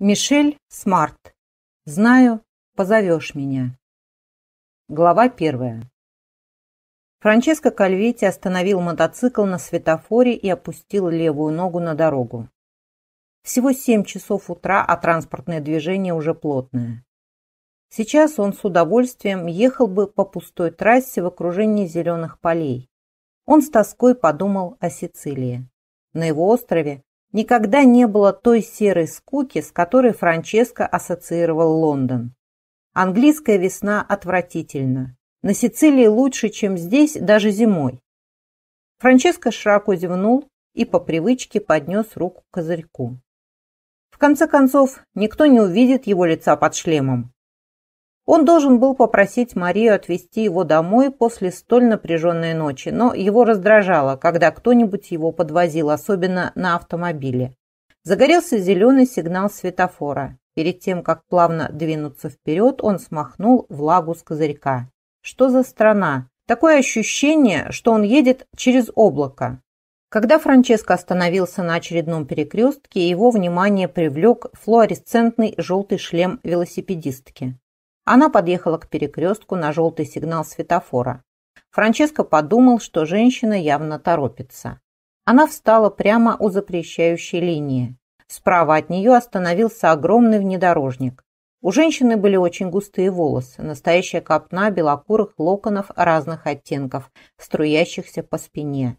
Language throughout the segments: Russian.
Мишель Смарт. Знаю, позовешь меня. Глава первая. Франческо Кальветти остановил мотоцикл на светофоре и опустил левую ногу на дорогу. Всего семь часов утра, а транспортное движение уже плотное. Сейчас он с удовольствием ехал бы по пустой трассе в окружении зеленых полей. Он с тоской подумал о Сицилии. На его острове Никогда не было той серой скуки, с которой Франческо ассоциировал Лондон. Английская весна отвратительна. На Сицилии лучше, чем здесь, даже зимой. Франческо широко зевнул и по привычке поднес руку к козырьку. В конце концов, никто не увидит его лица под шлемом, он должен был попросить Марию отвезти его домой после столь напряженной ночи, но его раздражало, когда кто-нибудь его подвозил, особенно на автомобиле. Загорелся зеленый сигнал светофора. Перед тем, как плавно двинуться вперед, он смахнул влагу с козырька. Что за страна? Такое ощущение, что он едет через облако. Когда Франческо остановился на очередном перекрестке, его внимание привлек флуоресцентный желтый шлем велосипедистки. Она подъехала к перекрестку на желтый сигнал светофора. Франческо подумал, что женщина явно торопится. Она встала прямо у запрещающей линии. Справа от нее остановился огромный внедорожник. У женщины были очень густые волосы, настоящая копна белокурых локонов разных оттенков, струящихся по спине.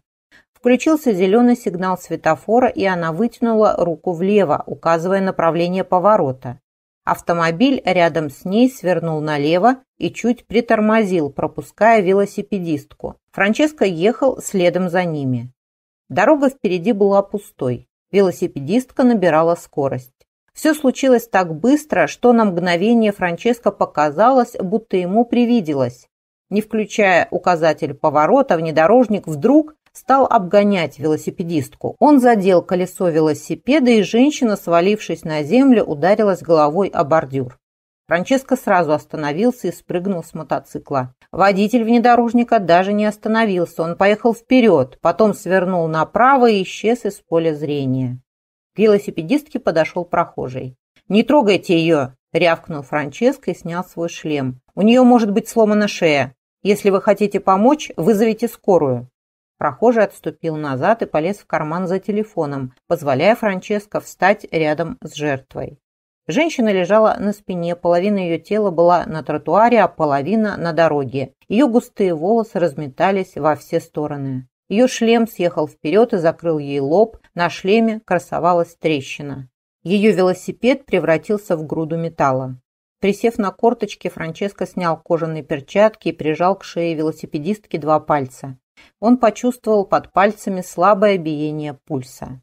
Включился зеленый сигнал светофора, и она вытянула руку влево, указывая направление поворота. Автомобиль рядом с ней свернул налево и чуть притормозил, пропуская велосипедистку. Франческо ехал следом за ними. Дорога впереди была пустой. Велосипедистка набирала скорость. Все случилось так быстро, что на мгновение Франческо показалось, будто ему привиделось. Не включая указатель поворота, внедорожник вдруг стал обгонять велосипедистку. Он задел колесо велосипеда, и женщина, свалившись на землю, ударилась головой о бордюр. Франческо сразу остановился и спрыгнул с мотоцикла. Водитель внедорожника даже не остановился. Он поехал вперед, потом свернул направо и исчез из поля зрения. К велосипедистке подошел прохожий. «Не трогайте ее!» – рявкнул Франческо и снял свой шлем. «У нее может быть сломана шея. Если вы хотите помочь, вызовите скорую». Прохожий отступил назад и полез в карман за телефоном, позволяя Франческо встать рядом с жертвой. Женщина лежала на спине, половина ее тела была на тротуаре, а половина на дороге. Ее густые волосы разметались во все стороны. Ее шлем съехал вперед и закрыл ей лоб, на шлеме красовалась трещина. Ее велосипед превратился в груду металла. Присев на корточки, Франческо снял кожаные перчатки и прижал к шее велосипедистки два пальца. Он почувствовал под пальцами слабое биение пульса.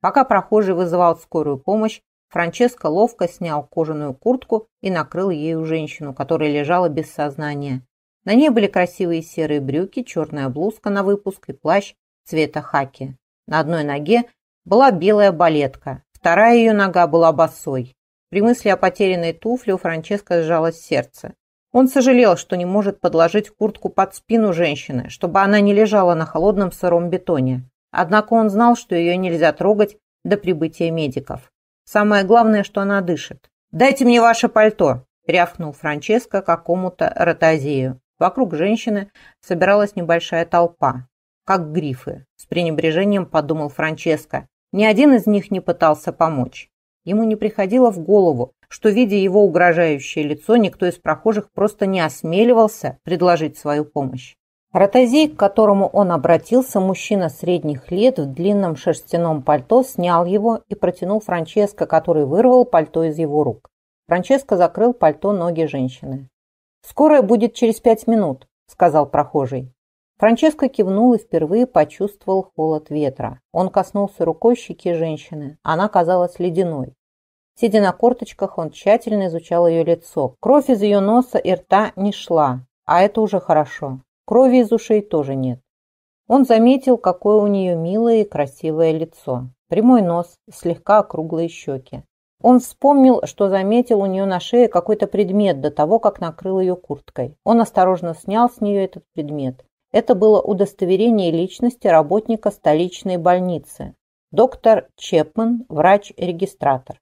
Пока прохожий вызывал скорую помощь, Франческо ловко снял кожаную куртку и накрыл ею женщину, которая лежала без сознания. На ней были красивые серые брюки, черная блузка на выпуск и плащ цвета хаки. На одной ноге была белая балетка, вторая ее нога была босой. При мысли о потерянной туфле у Франческо сжалось сердце. Он сожалел, что не может подложить куртку под спину женщины, чтобы она не лежала на холодном сыром бетоне. Однако он знал, что ее нельзя трогать до прибытия медиков. Самое главное, что она дышит. «Дайте мне ваше пальто!» – рявкнул Франческо какому-то ротозею. Вокруг женщины собиралась небольшая толпа, как грифы. С пренебрежением подумал Франческо. Ни один из них не пытался помочь. Ему не приходило в голову, что, видя его угрожающее лицо, никто из прохожих просто не осмеливался предложить свою помощь. Ротозей, к которому он обратился, мужчина средних лет в длинном шерстяном пальто, снял его и протянул Франческо, который вырвал пальто из его рук. Франческо закрыл пальто ноги женщины. «Скорая будет через пять минут», – сказал прохожий. Франческо кивнул и впервые почувствовал холод ветра. Он коснулся рукой щеки женщины. Она казалась ледяной. Сидя на корточках, он тщательно изучал ее лицо. Кровь из ее носа и рта не шла, а это уже хорошо. Крови из ушей тоже нет. Он заметил, какое у нее милое и красивое лицо. Прямой нос, слегка округлые щеки. Он вспомнил, что заметил у нее на шее какой-то предмет до того, как накрыл ее курткой. Он осторожно снял с нее этот предмет. Это было удостоверение личности работника столичной больницы. Доктор Чепман, врач-регистратор.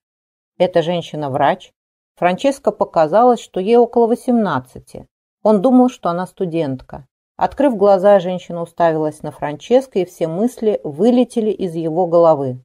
Эта женщина врач. Франческо показалось, что ей около 18. Он думал, что она студентка. Открыв глаза, женщина уставилась на Франческо, и все мысли вылетели из его головы.